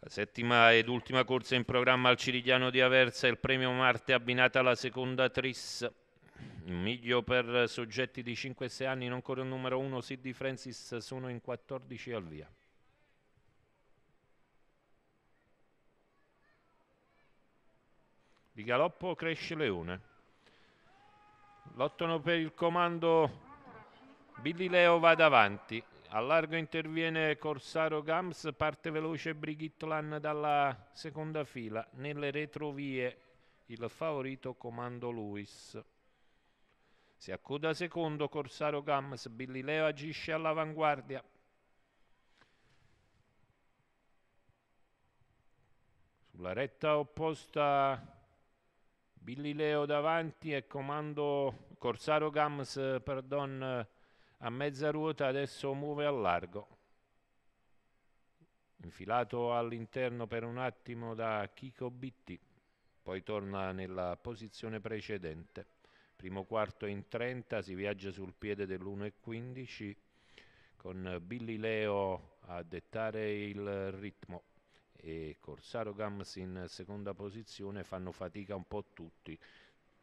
La settima ed ultima corsa in programma al Cirigliano di Aversa, il premio Marte abbinata alla seconda Tris. Un Miglio per soggetti di 5 e 6 anni, non corre il numero 1, Sidney Francis, sono in 14 al via. Di galoppo cresce Leone. Lottano per il comando Billy Leo va davanti, Allargo interviene Corsaro Gams, parte veloce Brigitlan dalla seconda fila. Nelle retrovie il favorito Comando Luis. Si accoda secondo Corsaro Gams, Billy Leo agisce all'avanguardia. Sulla retta opposta Billy Leo davanti e Comando Corsaro Gams, perdon, a mezza ruota adesso muove al largo infilato all'interno per un attimo da Chico Bitti poi torna nella posizione precedente primo quarto in 30 si viaggia sul piede dell'1.15 con Billy Leo a dettare il ritmo e Corsaro Gams in seconda posizione fanno fatica un po' tutti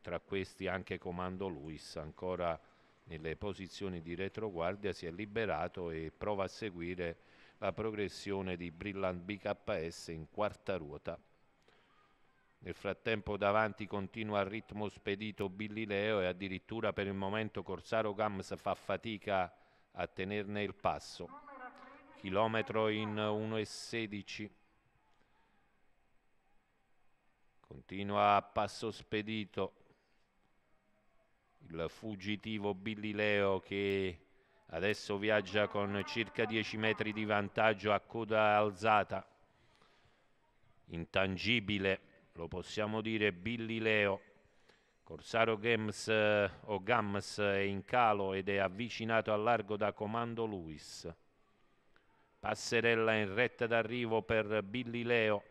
tra questi anche Comando Luis ancora nelle posizioni di retroguardia si è liberato e prova a seguire la progressione di Brillant BKS in quarta ruota. Nel frattempo davanti continua al ritmo spedito Billy Leo e addirittura per il momento Corsaro Gams fa fatica a tenerne il passo. Chilometro in 1,16. Continua a passo spedito il fuggitivo Billy Leo che adesso viaggia con circa 10 metri di vantaggio a coda alzata intangibile lo possiamo dire Billy Leo Corsaro Games eh, o Gams è in calo ed è avvicinato al largo da Comando Luis passerella in retta d'arrivo per Billy Leo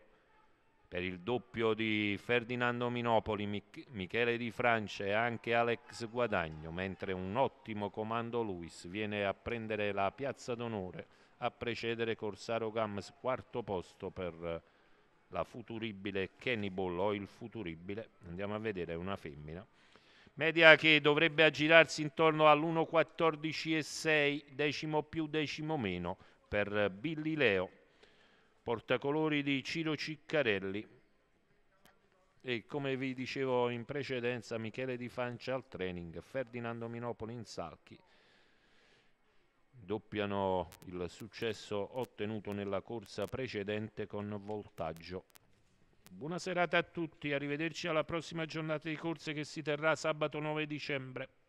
per il doppio di Ferdinando Minopoli, Mich- Michele Di Francia e anche Alex Guadagno, mentre un ottimo comando Luis viene a prendere la piazza d'onore a precedere Corsaro Gams quarto posto per la futuribile Cannibal o il futuribile, andiamo a vedere, una femmina. Media che dovrebbe aggirarsi intorno all'1,14,6, decimo più, decimo meno per Billy Leo portacolori di Ciro Ciccarelli e come vi dicevo in precedenza Michele Di Fancia al training, Ferdinando Minopoli in salchi doppiano il successo ottenuto nella corsa precedente con voltaggio. Buona serata a tutti, arrivederci alla prossima giornata di corse che si terrà sabato 9 dicembre.